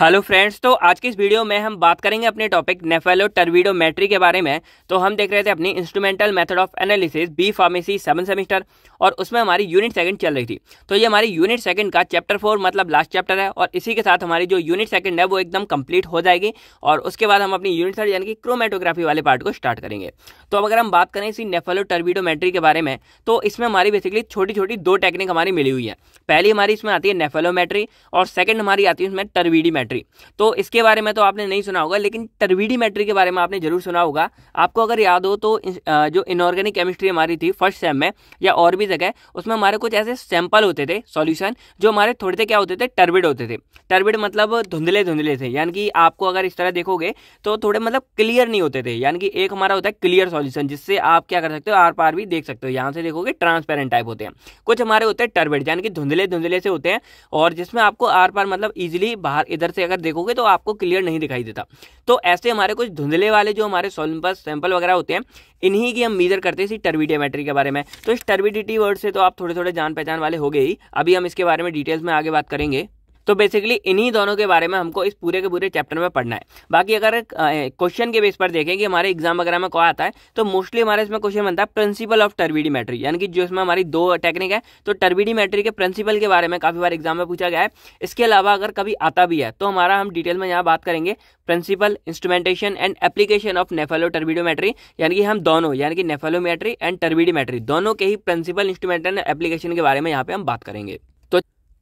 hello friends तो आज की इस वीडियो में हम बात करेंगे अपने टॉपिक नेफेलो टर्विडोमेट्री के बारे में तो हम देख रहे थे अपनी instrumental method of analysis B pharmacy seven semester और उसमें हमारी यूनिट सेकंड चल रही थी तो ये हमारी यूनिट सेकंड का चैप्टर फोर मतलब लास्ट चैप्टर है और इसी के साथ हमारी जो यूनिट सेकंड है वो एकदम कम्प्लीट हो जाएगी और उसके बाद हम अपनी यूनिट थर्ड यानी कि क्रोमेटोग्राफी वाले पार्ट को स्टार्ट करेंगे तो अब अगर हम बात करें इसी नेफेलो टर्विडोमेट्री के बारे में तो इसमें हमारी बेसिकली छोटी छोटी दो टेक्निक हमारी मिली हुई है पहली हमारी इसमें आती है नेफेलोमेट्री और सेकेंड हमारी आती है इसमें टर्विडीमेट्री मैट्री तो इसके बारे में तो आपने नहीं सुना होगा लेकिन टर्विडी मैट्री के बारे में आपने जरूर सुना होगा आपको अगर याद हो तो जो इनऑर्गेनिक केमिस्ट्री हमारी थी फर्स्ट सेम में या और भी जगह उसमें हमारे कुछ ऐसे सैंपल होते थे सॉल्यूशन जो हमारे थोड़े से क्या होते थे टर्बिड होते थे टर्बिड मतलब धुंधले धुंधले थे यानी कि आपको अगर इस तरह देखोगे तो थोड़े मतलब क्लियर नहीं होते थे यानी कि एक हमारा होता है क्लियर सॉल्यूशन जिससे आप क्या कर सकते हो आर पार भी देख सकते हो यहाँ से देखोगे ट्रांसपेरेंट टाइप होते हैं कुछ हमारे होते हैं टर्बिड यानी कि धुंधले धुंधले से होते हैं और जिसमें आपको आर पार मतलब इजिली बाहर इधर से से अगर देखोगे तो आपको क्लियर नहीं दिखाई देता तो ऐसे हमारे कुछ धुंधले वाले जो हमारे सोलम्पस सैंपल वगैरह होते हैं इन्हीं की हम मीजर करते हैं इसी टर्बिडीमेट्री के बारे में तो इस टर्बिडिटी वर्ड से तो आप थोड़े थोड़े जान पहचान वाले हो गए ही अभी हम इसके बारे में डिटेल्स में आगे बात करेंगे तो बेसिकली इन्हीं दोनों के बारे में हमको इस पूरे के पूरे चैप्टर में पढ़ना है बाकी अगर क्वेश्चन के बेस पर देखें कि हमारे एग्जाम वगैरह में कौन आता है तो मोस्टली हमारे इसमें क्वेश्चन बनता है प्रिंसिपल ऑफ टर्बिडी मैट्री यानी कि जो इसमें हमारी दो टेक्निक है तो टर्बिडी मैट्री के प्रिंसिपल के बारे में काफ़ी बार एग्जाम में पूछा गया है इसके अलावा अगर कभी आता भी है तो हमारा हम डिटेल में यहाँ बात करेंगे principle instrumentation and application of nephelo turbidometry यानी कि हम दोनों यानी कि नेफेलोमैट्री एंड मैट्री दोनों के ही प्रिंसिपल इंस्ट्रूमेंट एंड एप्लीकेशन के बारे में यहाँ पे हम बात करेंगे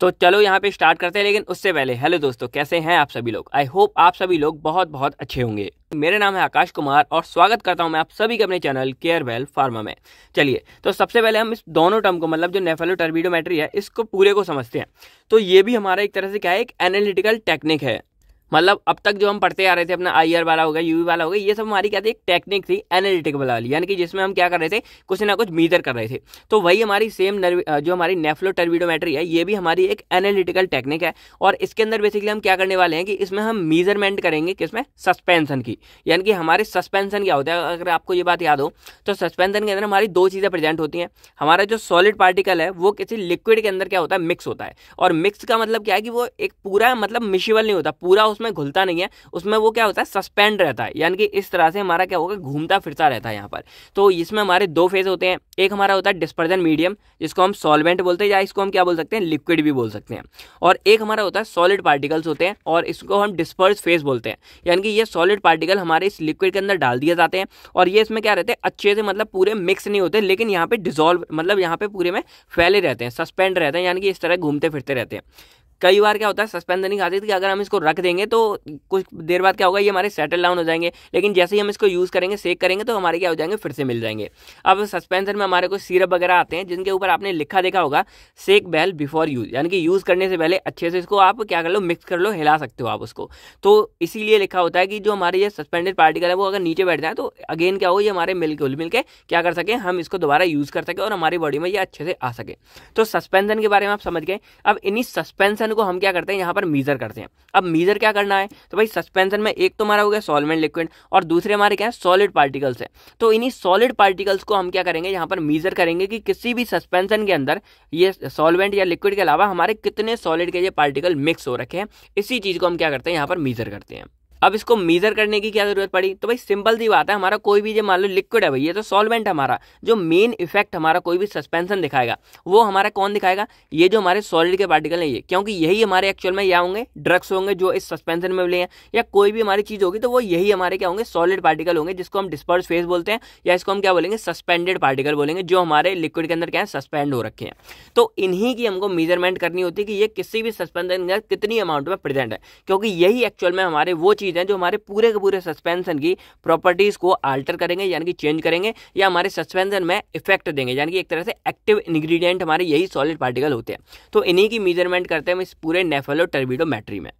तो चलो यहाँ पे स्टार्ट करते हैं लेकिन उससे पहले हेलो दोस्तों कैसे हैं आप सभी लोग आई होप आप सभी लोग बहुत बहुत अच्छे होंगे मेरा नाम है आकाश कुमार और स्वागत करता हूँ मैं आप सभी के अपने चैनल केयर वेल फार्मा में चलिए तो सबसे पहले हम इस दोनों टर्म को मतलब जो नेफेलो टर्बिडोमेट्री है इसको पूरे को समझते हैं तो ये भी हमारा एक तरह से क्या है एक एनालिटिकल टेक्निक है मतलब अब तक जो हम पढ़ते आ रहे थे अपना आई वाला हो गया वाला हो गया ये सब हमारी क्या थी एक टेक्निक थी एनालिटिक वाली यानी कि जिसमें हम क्या कर रहे थे कुछ ना कुछ मीजर कर रहे थे तो वही हमारी सेम जो हमारी नेफ्लो टर्बिडोमेट्री है ये भी हमारी एक एनालिटिकल टेक्निक है और इसके अंदर बेसिकली हम क्या करने वाले हैं कि इसमें हम मीजरमेंट करेंगे किसमें सस्पेंसन की यानी कि हमारे सस्पेंसन क्या होता है अगर आपको ये बात याद हो तो सस्पेंसन के अंदर हमारी दो चीज़ें प्रेजेंट होती हैं हमारा जो सॉलिड पार्टिकल है वो किसी लिक्विड के अंदर क्या होता है मिक्स होता है और मिक्स का मतलब क्या है कि वो एक पूरा मतलब मिशिवल नहीं होता पूरा उस उसमें घुलता नहीं है उसमें वो क्या होता है सस्पेंड रहता है यानी कि इस तरह से हमारा क्या होगा घूमता फिरता रहता है यहाँ पर तो इसमें हमारे दो फेज होते हैं एक हमारा होता है डिस्पर्जन मीडियम जिसको हम सॉल्वेंट बोलते हैं या इसको हम क्या बोल सकते हैं लिक्विड भी बोल सकते हैं और एक हमारा होता है सॉलिड पार्टिकल्स होते हैं और इसको हम डिस्पर्स फेज बोलते हैं यानी कि ये सॉलिड पार्टिकल हमारे इस लिक्विड के अंदर डाल दिए जाते हैं और ये इसमें क्या रहते हैं अच्छे से मतलब पूरे मिक्स नहीं होते लेकिन यहाँ पे डिजोल्व मतलब यहाँ पे पूरे में फैले रहते हैं सस्पेंड रहते हैं यानी कि इस तरह घूमते फिरते रहते हैं कई बार क्या होता है सस्पेंसर नहीं खाती थी कि अगर हम इसको रख देंगे तो कुछ देर बाद क्या होगा ये हमारे सेटल डाउन हो जाएंगे लेकिन जैसे ही हम इसको यूज़ करेंगे सेक करेंगे तो हमारे क्या हो जाएंगे फिर से मिल जाएंगे अब सस्पेंसर में हमारे कोई सिरप वगैरह आते हैं जिनके ऊपर आपने लिखा देखा होगा सेक बैल बिफोर यूज़ यानी कि यूज़ करने से पहले अच्छे से इसको आप क्या कर लो मिक्स कर लो हिला सकते हो आप उसको तो इसीलिए लिखा होता है कि जो हमारे ये सस्पेंडेड पार्टिकल है वो अगर नीचे बैठ जाए तो अगेन क्या हो ये हमारे मिल घुल मिल के क्या कर सके हम इसको दोबारा यूज़ कर सके और हमारी बॉडी में ये अच्छे से आ सके तो सस्पेंसन के बारे में आप समझ गए अब इन्हीं सस्पेंसन सस्पेंशन को हम क्या करते हैं यहाँ पर मीज़र करते हैं अब मीज़र क्या करना है तो भाई सस्पेंशन में एक तो हमारा हो गया सॉलमेंट लिक्विड और दूसरे हमारे क्या है सॉलिड पार्टिकल्स है तो इन्हीं सॉलिड पार्टिकल्स को हम क्या करेंगे यहाँ पर मीज़र करेंगे कि किसी भी सस्पेंशन के अंदर ये सॉल्वेंट या लिक्विड के अलावा हमारे कितने सॉलिड के ये पार्टिकल मिक्स हो रखे हैं इसी चीज़ को हम क्या करते हैं यहाँ पर मीज़र करते हैं अब इसको मीजर करने की क्या जरूरत पड़ी तो भाई सिंपल सी बात है हमारा कोई भी जो मान लो लिक्विड है भाई ये तो सॉल्वेंट हमारा जो मेन इफेक्ट हमारा कोई भी सस्पेंशन दिखाएगा वो हमारा कौन दिखाएगा ये जो हमारे सॉलिड के पार्टिकल हैं ये क्योंकि यही हमारे एक्चुअल में या होंगे ड्रग्स होंगे जो इस सस्पेंशन में मिले हैं या कोई भी हमारी चीज होगी तो वो यही हमारे क्या होंगे सॉलिड पार्टिकल होंगे जिसको हम डिस्पर्स फेस बोलते हैं या इसको हम क्या बोलेंगे सस्पेंडेड पार्टिकल बोलेंगे जो हमारे लिक्विड के अंदर क्या है सस्पेंड हो रखे हैं तो इन्हीं की हमको मेजरमेंट करनी होती है कि ये किसी भी सस्पेंशन के कितनी अमाउंट में प्रेजेंट है क्योंकि यही एक्चुअल में हमारे वो चीज चीज़ हैं जो हमारे पूरे के पूरे सस्पेंशन की प्रॉपर्टीज़ को आल्टर करेंगे यानी कि चेंज करेंगे या हमारे सस्पेंशन में इफेक्ट देंगे यानी कि एक तरह से एक्टिव इंग्रेडिएंट हमारे यही सॉलिड पार्टिकल होते हैं तो इन्हीं की मेजरमेंट करते हैं इस पूरे नेफेलो टर्बिडोमेट्री में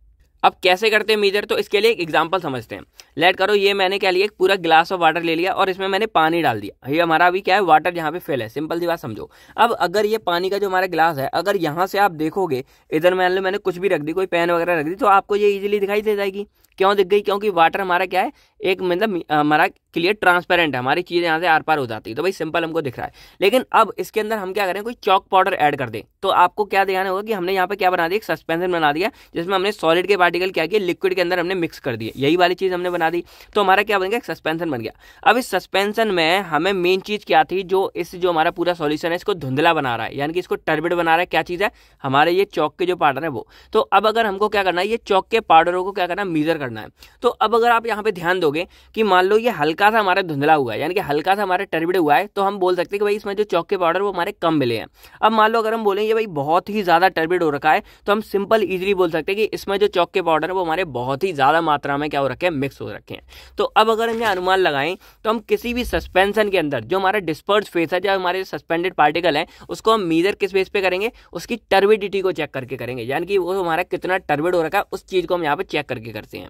अब कैसे करते हैं मीजर तो इसके लिए एक एग्जाम्पल समझते हैं लेट करो ये मैंने क्या लिया एक पूरा ग्लास ऑफ वाटर ले लिया और इसमें मैंने पानी डाल दिया ये हमारा अभी क्या है वाटर यहाँ पे फेल है सिंपल सी बात समझो अब अगर ये पानी का जो हमारा ग्लास है अगर यहाँ से आप देखोगे इधर मान लो मैंने कुछ भी रख दी कोई पेन वगैरह रख दी तो आपको ये इजिली दिखाई दे जाएगी क्यों दिख गई क्योंकि वाटर हमारा क्या है एक मतलब हमारा क्लियर ट्रांसपेरेंट है हमारी चीज़ यहाँ से आर पार हो जाती है तो भाई सिंपल हमको दिख रहा है लेकिन अब इसके अंदर हम क्या करें कोई चौक पाउडर ऐड कर दें तो आपको क्या ध्यान होगा कि हमने यहाँ पे क्या बना दिया एक सस्पेंशन बना दिया जिसमें हमने सॉलिड के पार्टिकल क्या किया लिक्विड के अंदर हमने मिक्स कर दिए यही वाली चीज़ हमने बना दी तो हमारा क्या बन गया एक सस्पेंसन बन गया अब इस सस्पेंसन में हमें मेन चीज़ क्या थी जो इस जो हमारा पूरा सोल्यूशन है इसको धुंधला बना रहा है यानी कि इसको टर्बिड बना रहा है क्या चीज़ है हमारे ये चौक के जो पाउडर है वो तो अब अगर हमको क्या करना है ये चौक के पाउडरों को क्या करना मीज़र करना करना है तो अब अगर आप यहाँ पे ध्यान दोगे कि मान लो ये हल्का सा हमारा धुंधला हुआ है यानी कि हल्का सा हमारा टर्बिड हुआ है तो हम बोल सकते हैं कि भाई इसमें जो चौक के पाउडर वो हमारे कम मिले हैं अब मान लो अगर हम बोलें ये भाई बहुत ही ज़्यादा टर्बिड हो रखा है तो हम सिंपल ईजिली बोल सकते हैं कि इसमें जो चौक के पाउडर है वो हमारे बहुत ही ज़्यादा मात्रा में क्या हो रखे हैं मिक्स हो रखे हैं तो अब अगर हम अनुमान लगाएं तो हम किसी भी सस्पेंसन के अंदर जो हमारा डिस्पर्स फेस है जो हमारे सस्पेंडेड पार्टिकल है उसको हम मीजर किस बेस पे करेंगे उसकी टर्बिडिटी को चेक करके करेंगे यानी कि वो हमारा कितना टर्बिड हो रखा है उस चीज़ को हम यहाँ पर चेक करके करते हैं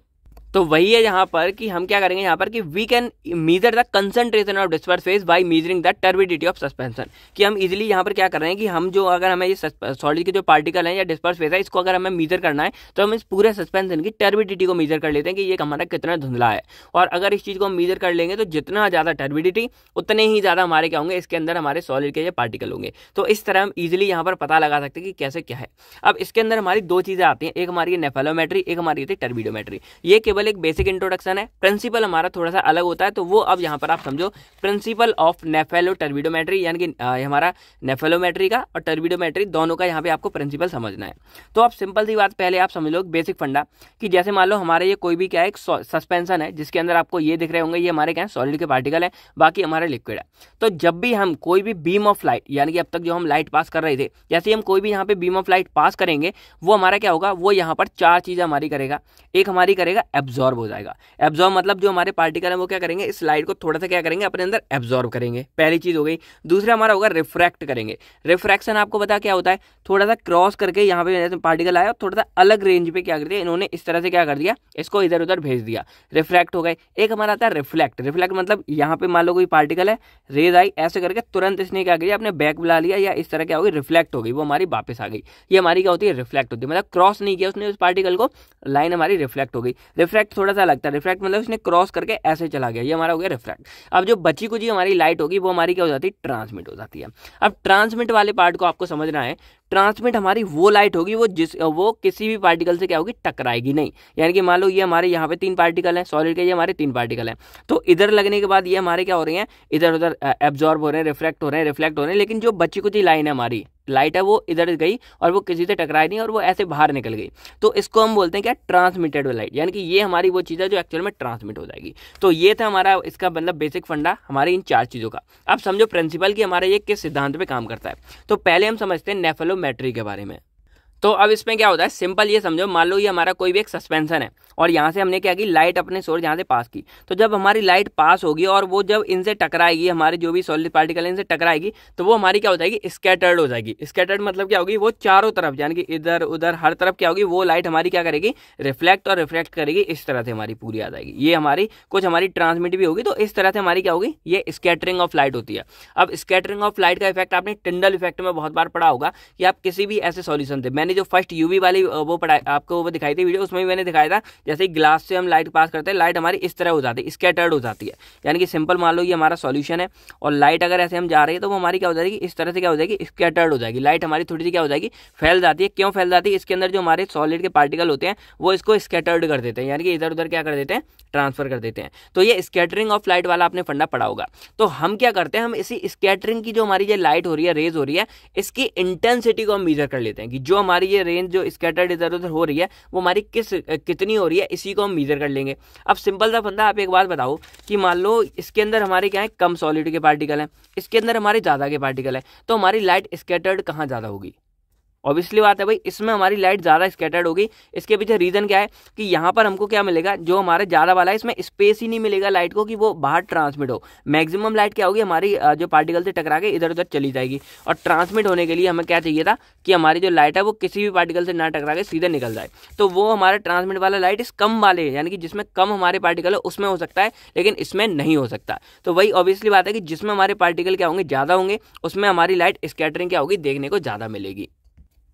तो वही है यहाँ पर कि हम क्या करेंगे यहाँ पर कि we can measure the concentration of disperse phase by measuring the turbidity of suspension कि हम इजिली यहाँ पर क्या कर रहे हैं कि हम जो अगर हमें ये सॉलिड के जो पार्टिकल है या डिस्पर्स फेस है इसको अगर हमें मीजर करना है तो हम इस पूरे सस्पेंशन की टर्बिडिटी को मीजर कर लेते हैं कि ये हमारा कितना धुंधला है और अगर इस चीज़ को हम मीजर कर लेंगे तो जितना ज़्यादा टर्बिडिटी उतने ही ज़्यादा हमारे क्या होंगे इसके अंदर हमारे सॉलिड के ये पार्टिकल होंगे तो इस तरह हम ईजिली यहाँ पर पता लगा सकते हैं कि कैसे क्या है अब इसके अंदर हमारी दो चीज़ें आती हैं एक हमारी नेफेलोमेट्री एक हमारी होती है टर्बिडोमेट्री ये केवल केवल एक बेसिक इंट्रोडक्शन है प्रिंसिपल हमारा थोड़ा सा अलग होता है तो वो अब यहाँ पर आप समझो प्रिंसिपल ऑफ नेफेलो टर्बिडोमेट्री यानी कि हमारा नेफेलोमेट्री का और टर्बिडोमेट्री दोनों का यहाँ पे आपको प्रिंसिपल समझना है तो आप सिंपल सी बात पहले आप समझ लो बेसिक फंडा कि जैसे मान लो हमारे ये कोई भी क्या है एक सस्पेंसन है जिसके अंदर आपको ये दिख रहे होंगे ये हमारे क्या है सॉलिड के पार्टिकल है बाकी हमारे लिक्विड है तो जब भी हम कोई भी बीम ऑफ लाइट यानी कि अब तक जो हम लाइट पास कर रहे थे जैसे हम कोई भी यहाँ पे बीम ऑफ लाइट पास करेंगे वो हमारा क्या होगा वो यहाँ पर चार चीज़ हमारी करेगा एक हमारी करेगा एब्जॉर्ब हो जाएगा एब्जॉर्ब मतलब जो हमारे पार्टिकल हैं वो क्या करेंगे इस लाइट को थोड़ा सा क्या करेंगे अपने अंदर एब्जॉर्ब करेंगे पहली चीज़ हो गई दूसरा हमारा होगा रिफ्रैक्ट करेंगे रिफ्रैक्शन आपको पता क्या होता है थोड़ा सा क्रॉस करके यहाँ पे पार्टिकल आया और थोड़ा सा अलग रेंज पे क्या कर दिया इन्होंने इस तरह से क्या कर दिया इसको इधर उधर भेज दिया रिफ्रैक्ट हो गए एक हमारा आता है रिफ्लेक्ट रिफ्लेक्ट मतलब यहाँ पे मान लो कोई पार्टिकल है रेज आई ऐसे करके तुरंत इसने क्या किया अपने बैक बुला लिया या इस तरह क्या होगी रिफ्लेक्ट हो गई वो हमारी वापस आ गई ये हमारी क्या होती है रिफ्लेक्ट होती है मतलब क्रॉस नहीं किया उसने उस पार्टिकल को लाइन हमारी रिफ्लेक्ट हो गई रिफ्लेक्ट रिफ्रैक्ट थोड़ा सा लगता है रिफ्रैक्ट मतलब उसने क्रॉस करके ऐसे चला गया ये हमारा हो गया रिफ्रैक्ट अब जो बची कुची हमारी लाइट होगी वो हमारी क्या हो जाती है ट्रांसमिट हो जाती है अब ट्रांसमिट वाले पार्ट को आपको समझना है ट्रांसमिट हमारी वो लाइट होगी वो जिस वो किसी भी पार्टिकल से क्या होगी टकराएगी नहीं यानी कि मान लो ये हमारे यहाँ पे तीन पार्टिकल हैं सॉलिड के ये हमारे तीन पार्टिकल हैं तो इधर लगने के बाद ये हमारे क्या हो रहे हैं इधर उधर एब्जॉर्ब हो रहे हैं रिफ्लेक्ट हो रहे हैं रिफ्लेक्ट हो रहे हैं लेकिन जो बची कुछ लाइन है हमारी लाइट है वो इधर गई और वो किसी से टकराई नहीं और वो ऐसे बाहर निकल गई तो इसको हम बोलते हैं क्या ट्रांसमिटेड लाइट यानी कि ये हमारी वो चीज़ है जो एक्चुअल में ट्रांसमिट हो जाएगी तो ये था हमारा इसका मतलब बेसिक फंडा हमारी इन चार चीज़ों का अब समझो प्रिंसिपल कि हमारा ये किस सिद्धांत पर काम करता है तो पहले हम समझते हैं नेफेलो मैट्री के बारे में तो अब इसमें क्या होता है सिंपल ये समझो मान लो ये हमारा कोई भी एक सस्पेंशन है और यहाँ से हमने क्या की लाइट अपने सोर्स यहाँ से पास की तो जब हमारी लाइट पास होगी और वो जब इनसे टकराएगी हमारे जो भी सॉलिड पार्टिकल इनसे टकराएगी तो वो हमारी क्या हो जाएगी स्केटर्ड हो जाएगी स्केटर्ड मतलब क्या होगी वो चारों तरफ यानी कि इधर उधर हर तरफ क्या होगी वो लाइट हमारी क्या करेगी रिफ्लेक्ट और रिफ्लेक्ट करेगी इस तरह से हमारी पूरी आ जाएगी ये हमारी कुछ हमारी ट्रांसमिट भी होगी तो इस तरह से हमारी क्या होगी ये स्केटरिंग ऑफ लाइट होती है अब स्केटरिंग ऑफ लाइट का इफेक्ट आपने टिंडल इफेक्ट में बहुत बार पड़ा होगा कि आप किसी भी ऐसे सोल्यूशन से मैंने मैंने जो फर्स्ट यूवी वाली वो पढ़ाई आपको वो दिखाई थी वीडियो उसमें भी मैंने दिखाया था जैसे ग्लास से हम लाइट पास करते हैं लाइट हमारी इस तरह हो जाती है स्केटर्ड हो जाती है यानी कि सिंपल मान लो ये हमारा सोल्यूशन है और लाइट अगर ऐसे हम जा रहे हैं तो वो हमारी क्या हो जाएगी इस तरह से क्या हो जाएगी स्केटर्ड हो जाएगी लाइट हमारी थोड़ी सी क्या हो जाएगी फैल जाती है क्यों फैल जाती है इसके अंदर जो हमारे सॉलिड के पार्टिकल होते हैं वो इसको स्केटर्ड कर देते हैं यानी कि इधर उधर क्या कर देते हैं ट्रांसफर कर देते हैं तो ये स्केटरिंग ऑफ लाइट वाला आपने फंडा पड़ा होगा तो हम क्या करते हैं हम इसी स्केटरिंग की जो हमारी ये लाइट हो रही है रेज हो रही है इसकी इंटेंसिटी को हम मीजर कर लेते हैं कि जो हमारे हमारी ये रेंज जो स्कैटर्ड इधर उधर हो रही है वो हमारी किस कितनी हो रही है इसी को हम मीज़र कर लेंगे अब सिंपल सा बंदा आप एक बात बताओ कि मान लो इसके अंदर हमारे क्या है कम सॉलिड के पार्टिकल हैं इसके अंदर हमारे ज़्यादा के पार्टिकल हैं तो हमारी लाइट स्कैटर्ड कहाँ ज़्यादा होगी ऑब्वियसली बात है भाई इसमें हमारी लाइट ज़्यादा स्कैटर्ड होगी इसके पीछे रीज़न क्या है कि यहाँ पर हमको क्या मिलेगा जो हमारा ज़्यादा वाला है इसमें स्पेस ही नहीं मिलेगा लाइट को कि वो बाहर ट्रांसमिट हो मैक्सिमम लाइट क्या होगी हमारी जो पार्टिकल से टकरा के इधर उधर चली जाएगी और ट्रांसमिट होने के लिए हमें क्या चाहिए था कि हमारी जो लाइट है वो किसी भी पार्टिकल से ना टकरा के सीधे निकल जाए तो वो हमारा ट्रांसमिट वाला लाइट इस कम वाले यानी कि जिसमें कम हमारे पार्टिकल है उसमें हो सकता है लेकिन इसमें नहीं हो सकता तो वही ऑब्वियसली बात है कि जिसमें हमारे पार्टिकल क्या होंगे ज़्यादा होंगे उसमें हमारी लाइट स्कैटरिंग क्या होगी देखने को ज़्यादा मिलेगी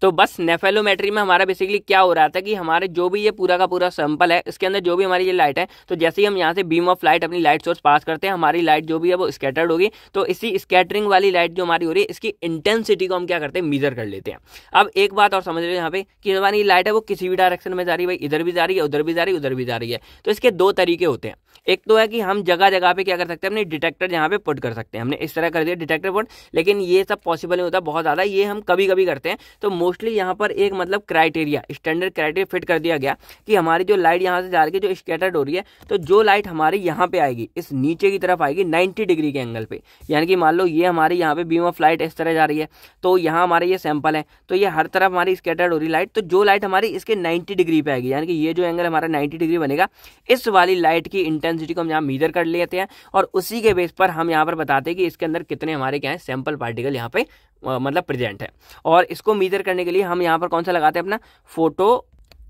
तो बस नेफेलोमेट्री में हमारा बेसिकली क्या हो रहा था कि हमारे जो भी ये पूरा का पूरा सैंपल है इसके अंदर जो भी हमारी ये लाइट है तो जैसे ही हम यहाँ से बीम ऑफ लाइट अपनी लाइट सोर्स पास करते हैं हमारी लाइट जो भी है वो स्कैटर्ड होगी तो इसी स्कैटरिंग वाली लाइट जो हमारी हो रही है इसकी इंटेंसिटी को हम क्या करते हैं मीजर कर लेते हैं अब एक बात और समझ रहे यहाँ पे कि हमारी लाइट है वो किसी भी डायरेक्शन में जा रही है भाई इधर भी जा रही है उधर भी जा रही है उधर भी जा रही है तो इसके दो तरीके होते हैं एक तो है कि हम जगह जगह पे क्या कर सकते हैं अपने डिटेक्टर यहाँ पे पुट कर सकते हैं हमने इस तरह कर दिया डिटेक्टर पुट लेकिन ये सब पॉसिबल नहीं होता बहुत ज़्यादा ये हम कभी कभी करते हैं तो मोस्टली यहाँ पर एक मतलब क्राइटेरिया स्टैंडर्ड क्राइटेरिया फिट कर दिया गया कि हमारी जो लाइट यहाँ से जा रही है जो स्केटर्ड हो रही है तो जो लाइट हमारी यहाँ पे आएगी इस नीचे की तरफ आएगी नाइन्टी डिग्री के एंगल पे यानी कि मान लो ये हमारे यहाँ पे बीम ऑफ लाइट इस तरह जा रही है तो यहाँ हमारे ये सैंपल है तो ये हर तरफ हमारी स्केटर्ड हो रही लाइट तो जो लाइट हमारी इसके नाइन्टी डिग्री पे आएगी यानी कि ये जो एंगल हमारा नाइन्टी डिग्री बनेगा इस वाली लाइट की इंटेंस डेंसिटी को हम यहाँ मीजर कर लेते हैं और उसी के बेस पर हम यहाँ पर बताते हैं कि इसके अंदर कितने हमारे क्या है सैंपल पार्टिकल यहाँ पे मतलब प्रेजेंट है और इसको मीजर करने के लिए हम यहाँ पर कौन सा लगाते हैं अपना फोटो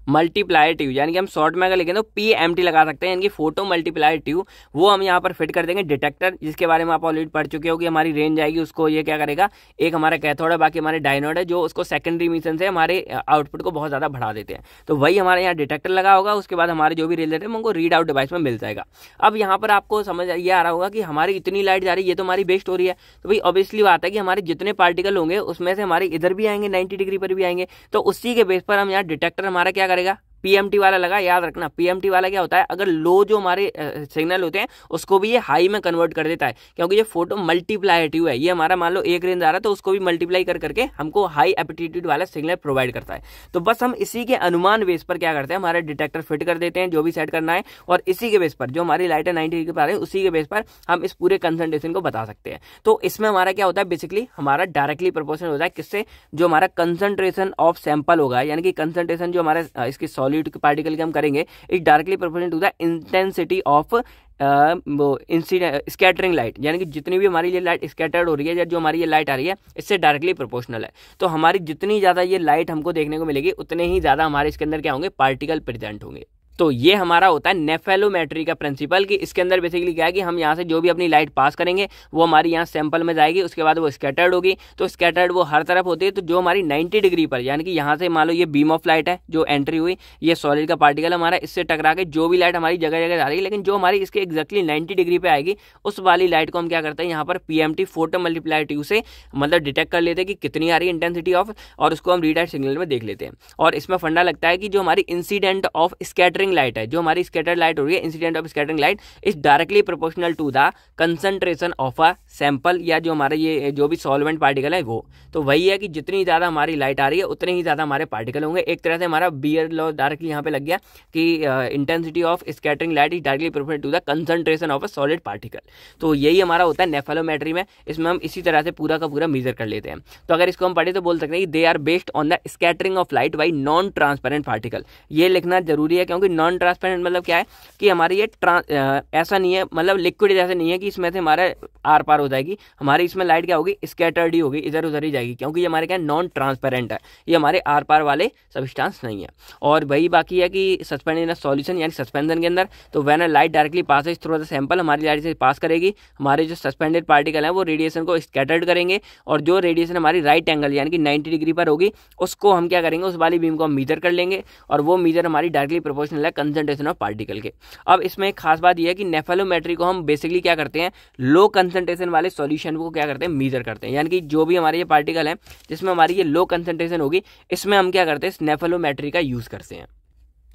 ट्यू यानी कि हम शॉर्ट में अगर लिखें तो पी एम टी लगा सकते हैं यानी कि फोटो ट्यू वो हम यहाँ पर फिट कर देंगे डिटेक्टर जिसके बारे में आप ऑलरेडी पढ़ चुके हो कि हमारी रेंज आएगी उसको ये क्या करेगा एक हमारा कैथोड है बाकी हमारे डायनोड है जो उसको सेकेंडरी मिशन से हमारे आउटपुट को बहुत ज़्यादा बढ़ा देते हैं तो वही हमारे यहाँ डिटेक्टर लगा होगा उसके बाद हमारे जो भी रिलेटेड है उनको रीड आउट डिवाइस में मिल जाएगा अब यहाँ पर आपको समझ ये आ रहा होगा कि हमारी इतनी लाइट जा रही है ये तो हमारी बेस्ट हो रही है तो भाई ऑब्वियसली बात है कि हमारे जितने पार्टिकल होंगे उसमें से हमारे इधर भी आएंगे नाइन्टी डिग्री पर भी आएंगे तो उसी के बेस पर हम यहाँ डिटेक्टर हमारा क्या carga पीएमटी वाला लगा याद रखना पीएमटी वाला क्या होता है अगर लो जो हमारे सिग्नल होते हैं उसको भी ये हाई में कन्वर्ट कर देता है क्योंकि ये फोटो मल्टीप्लाइटिव है ये हमारा मान लो एक रेंज आ रहा है तो उसको भी मल्टीप्लाई कर करके हमको हाई एप्टीट्यूड वाला सिग्नल प्रोवाइड करता है तो बस हम इसी के अनुमान बेस पर क्या करते हैं हमारे डिटेक्टर फिट कर देते हैं जो भी सेट करना है और इसी के बेस पर जो हमारी लाइट है नाइनटी डिग्री पा उसी के बेस पर हम इस पूरे कंसनट्रेशन को बता सकते हैं तो इसमें हमारा क्या होता है बेसिकली हमारा डायरेक्टली प्रपोर्शन होता है किससे जो हमारा कंसनट्रेशन ऑफ सैंपल होगा यानी कि कंसनट्रेशन जो हमारे इसकी सॉल्यूशन सॉलिड पार्टिकल की हम करेंगे is directly proportional to the intensity of वो इंसिडेंट स्कैटरिंग लाइट यानी कि जितनी भी हमारी ये लाइट स्कैटर्ड हो रही है या जो हमारी ये लाइट आ रही है इससे डायरेक्टली प्रोपोर्शनल है तो हमारी जितनी ज़्यादा ये लाइट हमको देखने को मिलेगी उतने ही ज़्यादा हमारे इसके अंदर क्या होंगे पार्टिकल प्रेजेंट होंगे तो ये हमारा होता है नेफेलोमेट्री का प्रिंसिपल कि इसके अंदर बेसिकली क्या है कि हम यहाँ से जो भी अपनी लाइट पास करेंगे वो हमारी यहाँ सैंपल में जाएगी उसके बाद वो स्कैटर्ड होगी तो स्कैटर्ड वो हर तरफ होती है तो जो हमारी 90 डिग्री पर यानी कि यहाँ से मान लो ये बीम ऑफ लाइट है जो एंट्री हुई ये सॉलिड का पार्टिकल हमारा इससे टकरा के जो भी लाइट हमारी जगह जगह जा रही है लेकिन जो हमारी इसके एक्जैक्टली नाइन्टी डिग्री पर आएगी उस वाली लाइट को हम क्या करते हैं यहाँ पर P M T photo multiply से मतलब डिटेक्ट कर लेते हैं कि कितनी आ रही है इंटेंसिटी ऑफ और उसको हम रीडाइट सिग्नल में देख लेते हैं और इसमें फंडा लगता है कि जो हमारी incident of scattering scattering light है जो हमारी स्कैटर लाइट हो रही है incident of scattering light is directly proportional to the concentration of a sample या जो हमारा ये जो भी सॉल्वेंट पार्टिकल है वो तो वही है कि जितनी ज़्यादा हमारी लाइट आ रही है उतने ही ज़्यादा हमारे पार्टिकल होंगे एक तरह से हमारा बियर लॉ डायरेक्टली यहाँ पे लग गया कि intensity of scattering light is directly proportional to the concentration of a solid particle तो यही हमारा होता है नेफेलोमेट्री में इसमें हम इसी तरह से पूरा का पूरा मेजर कर लेते हैं तो अगर इसको हम पढ़े तो बोल सकते हैं कि they are based on the scattering of light by non transparent particle ये लिखना जरूरी है क्योंकि नॉन ट्रांसपेरेंट मतलब क्या है कि हमारी ये ऐसा नहीं है मतलब लिक्विड जैसा नहीं है कि इसमें से हमारा आर पार हो जाएगी हमारी इसमें लाइट क्या होगी स्केटर्ड ही होगी इधर उधर ही जाएगी क्योंकि ये हमारे क्या नॉन ट्रांसपेरेंट है ये हमारे आर पार वाले सब्सटेंस नहीं है और वही बाकी है कि सस्पेंड इन सॉल्यूशन यानी सस्पेंशन के अंदर तो when a light directly pass है थ्रू द सैंपल हमारी लाइट से पास करेगी हमारे जो सस्पेंडेड पार्टिकल हैं वो रेडिएशन को स्केटर्ड करेंगे और जो रेडिएशन हमारी राइट एंगल यानी कि नाइन्टी डिग्री पर होगी उसको हम क्या करेंगे उस वाली बीम को हम मीजर कर लेंगे और वो मीजर हमारी डायरेक्टली प्रोपोर्शनल है कंसेंट्रेशन ऑफ पार्टिकल के अब इसमें एक खास बात यह है कि नेफेलोमेट्री को हम बेसिकली क्या करते हैं लो कंसेंट्रेशन वाले सॉल्यूशन को क्या करते हैं मीजर करते हैं यानी कि जो भी हमारे ये पार्टिकल हैं जिसमें हमारी ये लो कंसेंट्रेशन होगी इसमें हम क्या करते हैं नेफेलोमेट्री का यूज़ करते हैं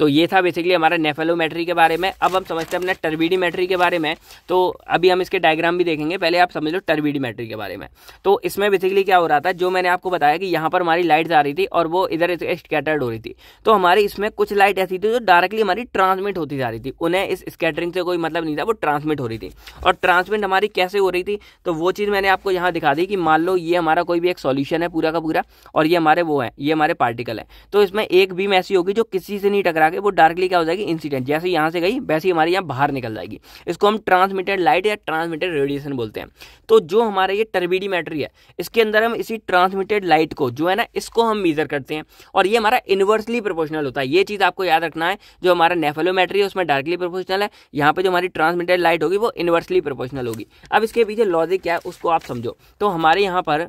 तो ये था बेसिकली हमारा नेफेलोमेट्री के बारे में अब हम समझते हैं टर्बीडी टर्बिडीमेट्री के बारे में तो अभी हम इसके डायग्राम भी देखेंगे पहले आप समझ लो टर्बिडीमेट्री के बारे में तो इसमें बेसिकली क्या हो रहा था जो मैंने आपको बताया कि यहाँ पर हमारी लाइट जा रही थी और वो इधर स्कैटर्ड हो रही थी तो हमारी इसमें कुछ लाइट ऐसी थी जो डायरेक्टली हमारी ट्रांसमिट होती जा रही थी उन्हें इस स्कैटरिंग से कोई मतलब नहीं था वो ट्रांसमिट हो रही थी और ट्रांसमिट हमारी कैसे हो रही थी तो वो चीज़ मैंने आपको यहाँ दिखा दी कि मान लो ये हमारा कोई भी एक सोल्यूशन है पूरा का पूरा और ये हमारे वो है ये हमारे पार्टिकल है तो इसमें एक बीम ऐसी होगी जो किसी से नहीं टकरा जाके वो डायरेक्टली क्या हो जाएगी इंसिडेंट जैसे यहाँ से गई वैसे ही हमारे यहाँ बाहर निकल जाएगी इसको हम ट्रांसमिटेड लाइट या ट्रांसमिटेड रेडिएशन बोलते हैं तो जो हमारा ये टर्बिडी मैटरी है इसके अंदर हम इसी ट्रांसमिटेड लाइट को जो है ना इसको हम मेजर करते हैं और ये हमारा इन्वर्सली प्रोपोर्शनल होता है ये चीज़ आपको याद रखना है जो हमारा नेफेलोमेट्री है उसमें डायरेक्टली प्रोपोर्शनल है यहाँ पर जो हमारी ट्रांसमिटेड लाइट होगी वो इन्वर्सली प्रोपोर्शनल होगी अब इसके पीछे लॉजिक क्या है उसको आप समझो तो हमारे यहाँ पर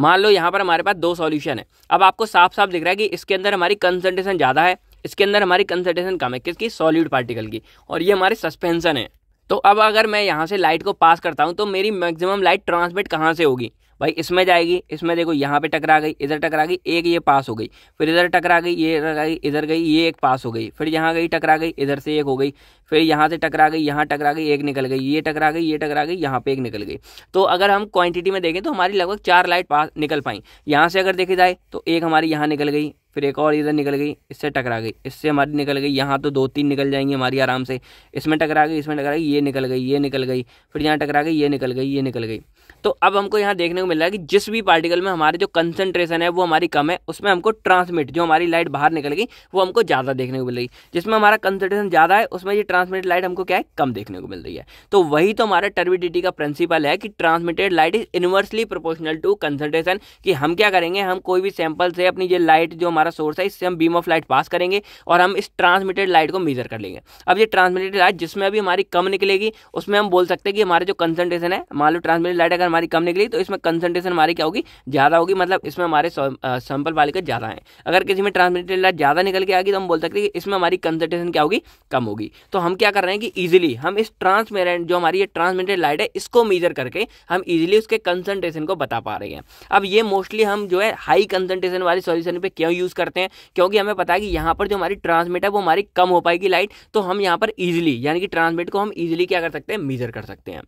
मान लो यहाँ पर हमारे पास दो सॉल्यूशन है अब आपको साफ साफ दिख रहा है कि इसके अंदर हमारी कंसंट्रेशन ज़्यादा है इसके अंदर हमारी कंसनट्रेशन कम है किसकी सॉलिड पार्टिकल की और ये हमारे सस्पेंसन है तो अब अगर मैं यहाँ से लाइट को पास करता हूँ तो मेरी मैक्सिमम लाइट ट्रांसमिट कहाँ से होगी भाई इसमें जाएगी इसमें देखो यहाँ पे टकरा गई इधर टकरा गई एक ये पास हो गई फिर इधर टकरा गई ये टकरा गई इधर गई ये एक पास हो गई फिर यहाँ गई टकरा गई इधर से एक हो गई फिर यहाँ से टकरा गई यहाँ टकरा गई एक निकल गई ये टकरा गई ये टकरा गई यहाँ पे एक निकल गई तो अगर हम क्वांटिटी में देखें तो हमारी लगभग चार लाइट पास निकल पाई यहाँ से अगर देखी जाए तो एक हमारी यहाँ निकल गई फिर एक और इधर निकल गई इससे टकरा गई इससे हमारी निकल गई यहाँ तो दो तीन निकल जाएंगी हमारी आराम से इसमें टकरा गई इसमें टकरा गई ये निकल गई ये निकल गई फिर यहाँ टकरा गई ये निकल गई ये निकल गई तो अब हमको यहाँ देखने को मिल रहा है कि जिस भी पार्टिकल में हमारे जो कंसनट्रेशन है वो हमारी कम है उसमें हमको ट्रांसमिट जो हमारी लाइट बाहर निकल गई वो हमको ज़्यादा देखने को मिल रही है जिसमें हमारा कंसनट्रेशन ज़्यादा है उसमें ये ट्रांसमिटेड लाइट हमको क्या है कम देखने को मिल रही है तो वही तो हमारा टर्बिडिटी का प्रिंसिपल है कि transmitted light is inversely proportional to concentration कि हम क्या करेंगे हम कोई भी सैंपल से अपनी ये लाइट जो हमारा सोर्स है इससे हम बीम ऑफ लाइट पास करेंगे और हम इस ट्रांसमिटेड लाइट को मेजर कर लेंगे अब ये ट्रांसमिटेड लाइट जिसमें अभी हमारी कम निकलेगी उसमें हम बोल सकते हैं कि हमारा जो कंसनट्रेशन है मान लो ट्रांसमिटेड लाइट अगर हमारी कम निकली तो इसमें कंसंट्रेशन हमारी क्या होगी ज़्यादा होगी मतलब इसमें हमारे सैंपल वाले ज़्यादा है अगर किसी में ट्रांसमिटेड लाइट ज़्यादा निकल के आएगी तो हम बोल सकते हैं इसमें हमारी कंसंट्रेशन क्या होगी कम होगी तो हम क्या कर रहे हैं कि ईजिली हम इस ट्रांसमेरेंट जो हमारी ये ट्रांसमिटेड लाइट है इसको मेजर करके हम इजिली उसके कंसनट्रेशन को बता पा रहे हैं अब ये मोस्टली हम जो है हाई कंसनट्रेशन वाली सोल्यूशन पे क्यों यूज़ करते हैं क्योंकि हमें पता है कि यहाँ पर जो हमारी ट्रांसमिट है वो हमारी कम हो पाएगी लाइट तो हम यहाँ पर ईजिली यानी कि ट्रांसमिट को हम ईजिली क्या कर सकते हैं मेजर कर सकते हैं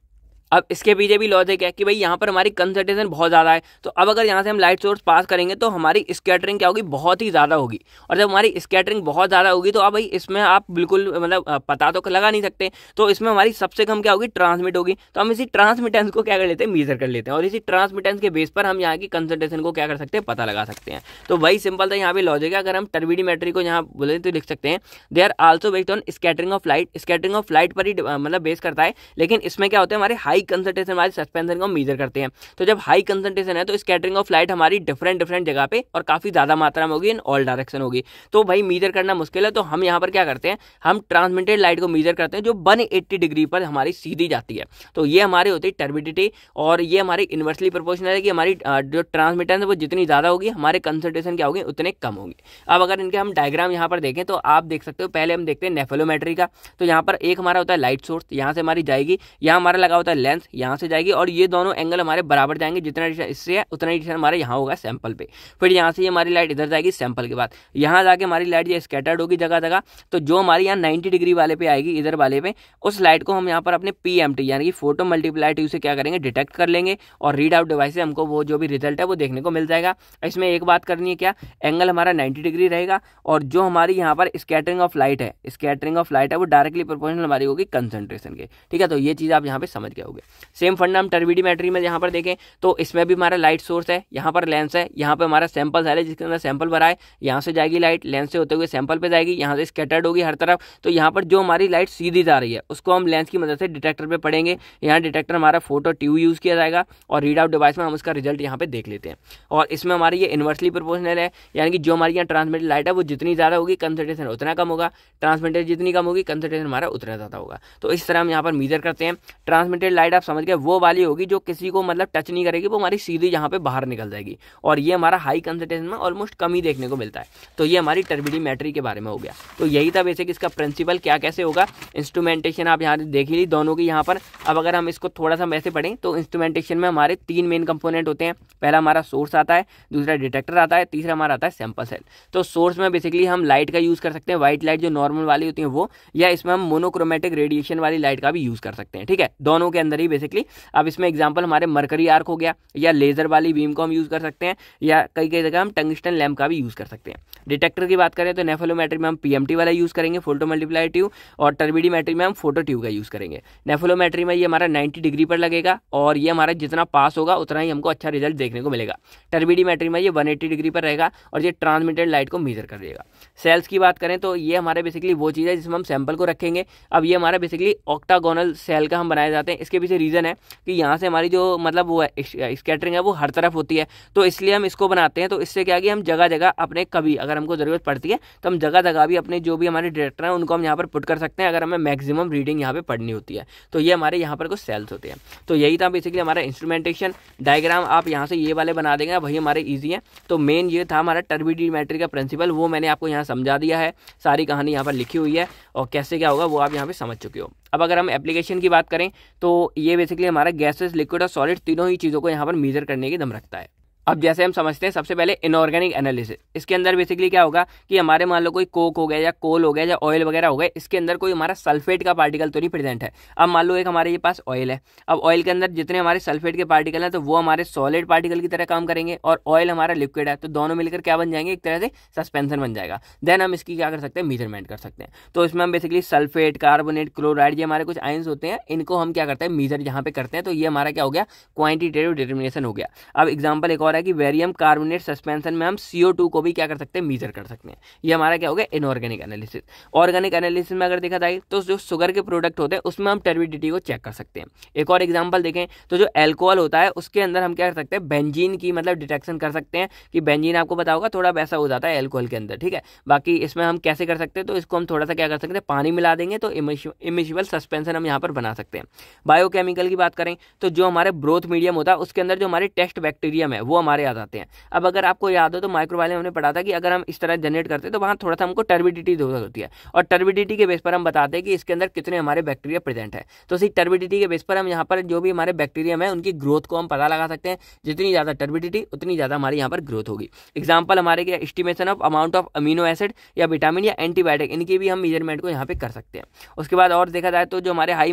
अब इसके पीछे भी लॉजिक है कि भाई यहाँ पर हमारी कंसनट्रेशन बहुत ज़्यादा है तो अब अगर यहाँ से हम लाइट सोर्स पास करेंगे तो हमारी स्कैटरिंग क्या होगी बहुत ही ज़्यादा होगी और जब हमारी स्कैटरिंग बहुत ज़्यादा होगी तो अब भाई इसमें आप बिल्कुल मतलब पता तो लगा नहीं सकते तो इसमें हमारी सबसे कम क्या होगी ट्रांसमिट होगी तो हम इसी ट्रांसमिटेंस को क्या कर लेते हैं मीज़र कर लेते हैं और इसी ट्रांसमिटेंस के बेस पर हम यहाँ की कंसनट्रेशन को क्या कर सकते हैं पता लगा सकते हैं तो वही सिंपल था यहाँ पर लॉजिक है अगर हम टर्बिडीमेट्री को यहाँ बोले तो लिख सकते हैं they are also based on scattering of light scattering of light पर ही मतलब बेस करता है लेकिन इसमें क्या होता है हमारे हाई हाई कंसनट्रेशन वाले सस्पेंशन को मीजर करते हैं तो जब हाई कंसनट्रेशन है तो स्कैटरिंग ऑफ लाइट हमारी डिफरेंट डिफरेंट जगह पे और काफ़ी ज़्यादा मात्रा में होगी इन ऑल डायरेक्शन होगी तो भाई मीजर करना मुश्किल है तो हम यहाँ पर क्या करते हैं हम ट्रांसमिटेड लाइट को मीजर करते हैं जो वन डिग्री पर हमारी सीधी जाती है तो ये हमारे होती है टर्बिडिटी और ये हमारी इन्वर्सली प्रपोर्शनल है कि हमारी जो ट्रांसमिटर है वो जितनी ज़्यादा होगी हमारे कंसनट्रेशन क्या होगी उतने कम होंगे अब अगर इनके हम डायग्राम यहाँ पर देखें तो आप देख सकते हो पहले हम देखते हैं नेफेलोमेट्री का तो यहाँ पर एक हमारा होता है लाइट सोर्स यहाँ से हमारी जाएगी यहाँ हमारा लगा होता है लेंथ यहाँ से जाएगी और ये दोनों एंगल हमारे बराबर जाएंगे जितना इससे है उतना डिटेक्शन हमारे यहाँ होगा सैंपल पे फिर यहाँ से ये हमारी लाइट इधर जाएगी सैंपल के बाद यहाँ जाके हमारी लाइट ये स्कैटर्ड होगी जगह जगह तो जो हमारी यहाँ नाइन्टी डिग्री वाले पे आएगी इधर वाले पे उस लाइट को हम यहाँ पर अपने पी यानी कि फोटो मल्टीप्लाइट टी से क्या करेंगे डिटेक्ट कर लेंगे और रीड आउट डिवाइस से हमको वो जो भी रिजल्ट है वो देखने को मिल जाएगा इसमें एक बात करनी है क्या एंगल हमारा नाइन्टी डिग्री रहेगा और जो हमारी यहाँ पर स्कैटरिंग ऑफ लाइट है स्कैटरिंग ऑफ लाइट है वो डायरेक्टली प्रोपोर्शनल हमारी होगी कंसनट्रेशन के ठीक है तो ये चीज़ आप यहाँ पे समझ गए होगे सेम फंड हम टर्बिडी बैटरी में यहाँ पर देखें तो इसमें भी हमारा लाइट सोर्स है यहाँ पर लेंस है यहाँ पर हमारा सैंपल है जिसके अंदर सैंपल भरा है यहाँ से जाएगी लाइट लेंस से होते हुए सैंपल पर जाएगी यहाँ से स्केटर्ड होगी हर तरफ तो यहाँ पर जो हमारी लाइट सीधी जा रही है उसको हम लेंस की मदद से डिटेक्टर पर पड़ेंगे यहाँ डिटेक्टर हमारा फोटो ट्यू यूज़ किया जाएगा और रीड आउट डिवाइस में हम उसका रिजल्ट यहाँ पर देख लेते हैं और इसमें हमारी ये इन्वर्सली प्रपोजनल है यानी कि जो हमारी यहाँ ट्रांसमिटेड लाइट है वो जितनी ज़्यादा होगी कंसनट्रेशन उतना कम होगा ट्रांसमिटेड जितनी कम होगी कंसनट्रेशन हमारा उतना ज़्यादा होगा तो इस तरह हम यहाँ पर मीजर करते हैं ट्रांसमिटेड लाइट साइड आप समझ गए वो वाली होगी जो किसी को मतलब टच नहीं करेगी वो हमारी सीधी यहाँ पे बाहर निकल जाएगी और ये हमारा हाई कंसेंट्रेशन में ऑलमोस्ट कम ही देखने को मिलता है तो ये हमारी टर्बिडी मैटरी के बारे में हो गया तो यही था बेसिक इसका प्रिंसिपल क्या कैसे होगा इंस्ट्रूमेंटेशन आप यहाँ देख ही दोनों की यहाँ पर अब अगर हम इसको थोड़ा सा वैसे पढ़ें तो इंस्ट्रूमेंटेशन में हमारे तीन मेन कंपोनेंट होते हैं पहला हमारा सोर्स आता है दूसरा डिटेक्टर आता है तीसरा हमारा आता है सैम्पल सेल तो सोर्स में बेसिकली हम लाइट का यूज़ कर सकते हैं व्हाइट लाइट जो नॉर्मल वाली होती है वो या इसमें हम मोनोक्रोमेटिक रेडिएशन वाली लाइट का भी यूज़ कर सकते हैं ठीक है दोनों के अंदर अंदर ही बेसिकली अब इसमें एग्जाम्पल हमारे मरकरी आर्क हो गया या लेज़र वाली बीम को हम यूज़ कर सकते हैं या कई कई जगह हम टंगस्टन लैम्प का भी यूज़ कर सकते हैं डिटेक्टर की बात करें तो नेफोलोमेट्री में हम पीएमटी वाला यूज़ करेंगे फोटो मल्टीप्लाई ट्यूब और टर्बीडी मैट्री में हम फोटो ट्यूब का यूज़ करेंगे नेफोलोमेट्री में ये हमारा नाइन्टी डिग्री पर लगेगा और ये हमारा जितना पास होगा उतना ही हमको अच्छा रिजल्ट देखने को मिलेगा टर्बीडी मैट्री में ये वन डिग्री पर रहेगा और ये ट्रांसमिटेड लाइट को मेजर कर देगा सेल्स की बात करें तो ये हमारे बेसिकली वो चीज़ है जिसमें हम सैंपल को रखेंगे अब ये हमारा बेसिकली ऑक्टागोनल सेल का हम बनाए जाते हैं इसके पीछे रीज़न है कि यहाँ से हमारी जो मतलब वो है स्केटरिंग है वो हर तरफ होती है तो इसलिए हम इसको बनाते हैं तो इससे क्या कि हम जगह जगह अपने कभी अगर हमको ज़रूरत पड़ती है तो हम जगह जगह भी अपने जो भी हमारे डायरेक्टर हैं उनको हम यहाँ पर पुट कर सकते हैं अगर हमें मैक्सिमम रीडिंग यहाँ पर पढ़नी होती है तो ये हमारे यहाँ पर कुछ सेल्स होते हैं तो यही था बेसिकली हमारा इंस्ट्रूमेंटेशन डायग्राम आप यहाँ से ये वाले बना देंगे वही हमारे ईजी हैं तो मेन ये था हमारा टर्बिडीमेट्री का प्रिंसिपल वो मैंने आपको यहाँ समझा दिया है सारी कहानी यहाँ पर लिखी हुई है और कैसे क्या होगा वो आप यहाँ पर समझ चुके हो अब अगर हम एप्लीकेशन की बात करें तो ये बेसिकली हमारा गैसेस लिक्विड और सॉलिड तीनों ही चीज़ों को यहाँ पर मेजर करने की दम रखता है अब जैसे हम समझते हैं सबसे पहले इनऑर्गेनिक एनालिसिस इसके अंदर बेसिकली क्या होगा कि हमारे मान लो कोई कोक हो गया या कोल हो गया या ऑयल वगैरह हो गया इसके अंदर कोई हमारा सल्फेट का पार्टिकल तो नहीं प्रेजेंट है अब मान लो एक हमारे ये पास ऑयल है अब ऑयल के अंदर जितने हमारे सल्फेट के पार्टिकल हैं तो वो हमारे सॉलिड पार्टिकल की तरह काम करेंगे और ऑयल हमारा लिक्विड है तो दोनों मिलकर क्या बन जाएंगे एक तरह से सस्पेंसन बन जाएगा देन हम इसकी क्या कर सकते हैं मेजरमेंट कर सकते हैं तो इसमें हम बेसिकली सल्फेट कार्बोनेट क्लोराइड ये हमारे कुछ आइन्स होते हैं इनको हम क्या करते हैं मीजर यहाँ पे करते हैं तो ये हमारा क्या हो गया क्वांटिटेटिव डिटर्मिनेशन हो गया अब एग्जाम्पल एक और रहा है कि वेरियम कार्बोनेट सस्पेंशन में हम सी को भी क्या कर सकते हैं मीजर कर सकते हैं ये हमारा क्या हो गया इनऑर्गेनिक एनालिसिस ऑर्गेनिक एनालिसिस में अगर देखा जाए तो जो शुगर के प्रोडक्ट होते हैं उसमें हम टर्बिडिटी को चेक कर सकते हैं एक और एग्जाम्पल देखें तो जो एल्कोहल होता है उसके अंदर हम क्या कर सकते हैं बेंजीन की मतलब डिटेक्शन कर सकते हैं कि बेंजीन आपको पता होगा थोड़ा वैसा हो जाता है एल्कोहल के अंदर ठीक है बाकी इसमें हम कैसे कर सकते हैं तो इसको हम थोड़ा सा क्या कर सकते हैं पानी मिला देंगे तो इमिशिबल सस्पेंशन हम यहाँ पर बना सकते हैं बायोकेमिकल की बात करें तो जो हमारे ब्रोथ मीडियम होता है उसके अंदर जो हमारे टेस्ट बैक्टीरियम है वो हमारे याद आते हैं अब अगर आपको याद हो तो माइक्रोवायलेंस हमने पढ़ा था कि अगर हम इस तरह जनरेट करते हैं तो वहाँ थोड़ा सा हमको टर्बिडिटी जरूरत होती है और टर्बिडिटी के बेस पर हम बताते हैं कि इसके अंदर कितने हमारे बैक्टीरिया प्रेजेंट है तो इसी टर्बिडिटी के बेस पर हम यहाँ पर जो भी हमारे बैक्टीरियम है उनकी ग्रोथ को हम पता लगा सकते हैं जितनी ज़्यादा टर्बिडिटी उतनी ज़्यादा हमारे यहाँ पर ग्रोथ होगी एग्जाम्पल हमारे क्या estimation of amount of amino acid या विटामिन या एंटीबायोटिक इनकी भी हम मेजरमेंट को यहाँ पर कर सकते हैं उसके बाद और देखा जाए तो जो हमारे हाई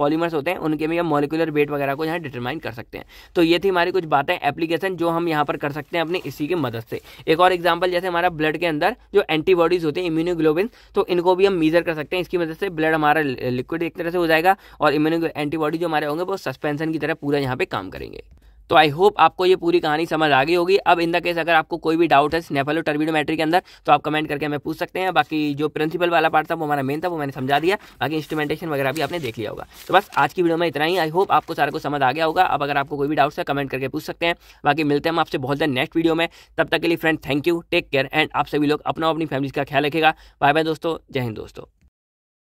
पॉलीमर्स होते हैं उनके भी हम मॉलिकुलर वेट वगैरह को यहाँ डिटरमाइन कर सकते हैं तो ये थी हमारी कुछ बातें एप्लीकेशन जो हम यहाँ पर कर सकते हैं अपने इसी की मदद से एक और एग्जाम्पल जैसे हमारा ब्लड के अंदर जो एंटीबॉडीज़ होते हैं इम्यूनोग्लोबिन तो इनको भी हम मीज़र कर सकते हैं इसकी मदद से ब्लड हमारा लिक्विड एक तरह से हो जाएगा और इम्यूनो एंटीबॉडी जो हमारे होंगे वो सस्पेंसन की तरह पूरा यहाँ पर काम करेंगे तो आई होप आपको ये पूरी कहानी समझ आ गई होगी अब इन द केस अगर आपको कोई भी डाउट है स्नेफलो टर्बिडोमेट्री के अंदर तो आप कमेंट करके हमें पूछ सकते हैं बाकी जो प्रिंसिपल वाला पार्ट था वो हमारा मेन था वो मैंने समझा दिया बाकी इंस्ट्रूमेंटेशन वगैरह भी आपने देख लिया होगा तो बस आज की वीडियो में इतना ही आई होप आपको सारा को समझ आ गया होगा अब अगर आपको कोई भी डाउट्स है कमेंट करके पूछ सकते हैं बाकी मिलते हैं हम आपसे बहुत जल्द नेक्स्ट वीडियो में तब तक के लिए friend thank you take care and आप सभी लोग अपना अपनी फैमिली का ख्याल रखेगा बाय बाय दोस्तों जय हिंद दोस्तों